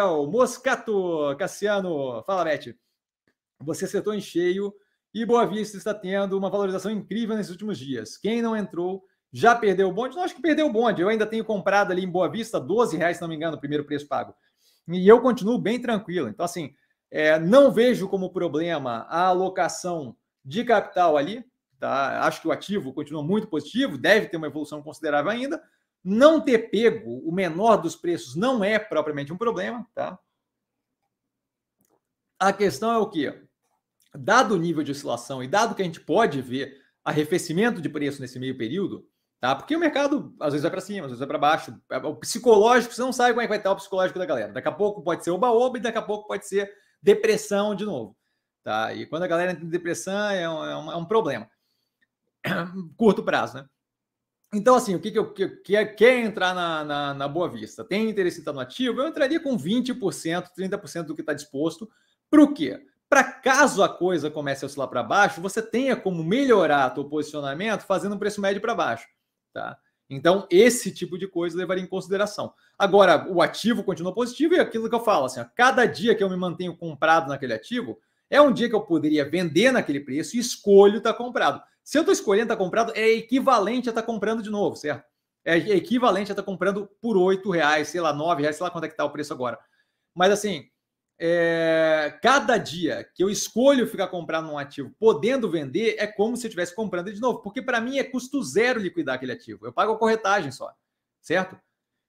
Então, Moscato, Cassiano, fala, Beth. Você acertou em cheio e Boa Vista está tendo uma valorização incrível nesses últimos dias. Quem não entrou já perdeu o bonde? Não acho que perdeu o bonde. Eu ainda tenho comprado ali em Boa Vista 12 reais, se não me engano, o primeiro preço pago. E eu continuo bem tranquilo. Então, assim, é, não vejo como problema a alocação de capital ali. Tá? Acho que o ativo continua muito positivo, deve ter uma evolução considerável ainda. Não ter pego o menor dos preços não é propriamente um problema, tá? A questão é o que? Dado o nível de oscilação e dado que a gente pode ver arrefecimento de preço nesse meio período, tá? Porque o mercado às vezes vai para cima, às vezes vai para baixo. O psicológico, você não sabe como é que vai estar o psicológico da galera. Daqui a pouco pode ser oba-oba e daqui a pouco pode ser depressão de novo, tá? E quando a galera entra em depressão é um, é um é problema. Curto prazo, né? Então, assim, o que, que eu que, que é, quer entrar na, na, na, Boa Vista? Tem interesse em estar no ativo? Eu entraria com 20%, 30% do que está disposto. Para o quê? Para caso a coisa comece a oscilar para baixo, você tenha como melhorar seu posicionamento fazendo um preço médio para baixo. Tá? Então, esse tipo de coisa levaria em consideração. Agora, o ativo continua positivo e é aquilo que eu falo, assim, a cada dia que eu me mantenho comprado naquele ativo, é um dia que eu poderia vender naquele preço e escolho estar tá comprado. Se eu estou escolhendo estar tá comprado, é equivalente a estar tá comprando de novo, certo? É equivalente a estar tá comprando por R$ reais, sei lá, R$ reais, sei lá quanto é que está o preço agora. Mas assim, é, cada dia que eu escolho ficar comprando um ativo podendo vender, é como se eu estivesse comprando de novo, porque para mim é custo zero liquidar aquele ativo. Eu pago a corretagem só, certo?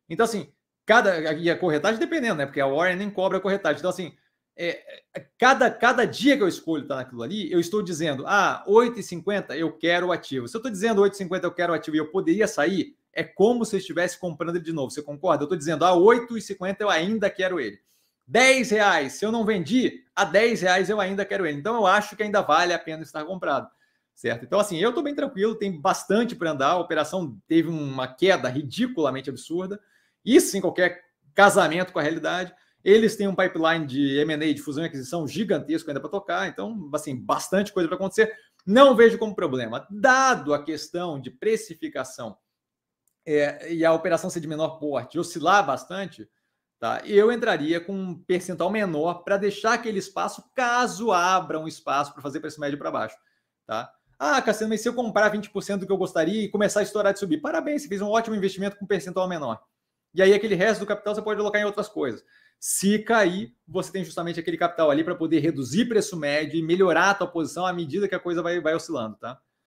Então, assim, cada. E a corretagem dependendo, né? Porque a Warren nem cobra a corretagem. Então, assim, é, é, cada, cada dia que eu escolho estar naquilo ali, eu estou dizendo, ah, 8,50 eu quero o ativo. Se eu estou dizendo 8,50 eu quero o ativo e eu poderia sair, é como se eu estivesse comprando ele de novo. Você concorda? Eu estou dizendo, ah, 8,50 eu ainda quero ele. 10 reais, se eu não vendi, a 10 reais eu ainda quero ele. Então eu acho que ainda vale a pena estar comprado. Certo? Então, assim, eu estou bem tranquilo, tem bastante para andar. A operação teve uma queda ridiculamente absurda. Isso em qualquer casamento com a realidade. Eles têm um pipeline de M&A, de fusão e aquisição gigantesco ainda para tocar, então, assim, bastante coisa para acontecer. Não vejo como problema. Dado a questão de precificação é, e a operação ser de menor porte, oscilar bastante, tá? eu entraria com um percentual menor para deixar aquele espaço, caso abra um espaço para fazer preço médio para baixo. Tá? Ah, Cassiano, mas se eu comprar 20% do que eu gostaria e começar a estourar de subir, parabéns, você fez um ótimo investimento com um percentual menor. E aí aquele resto do capital você pode alocar em outras coisas. Se cair, você tem justamente aquele capital ali para poder reduzir preço médio e melhorar a tua posição à medida que a coisa vai, vai oscilando, tá?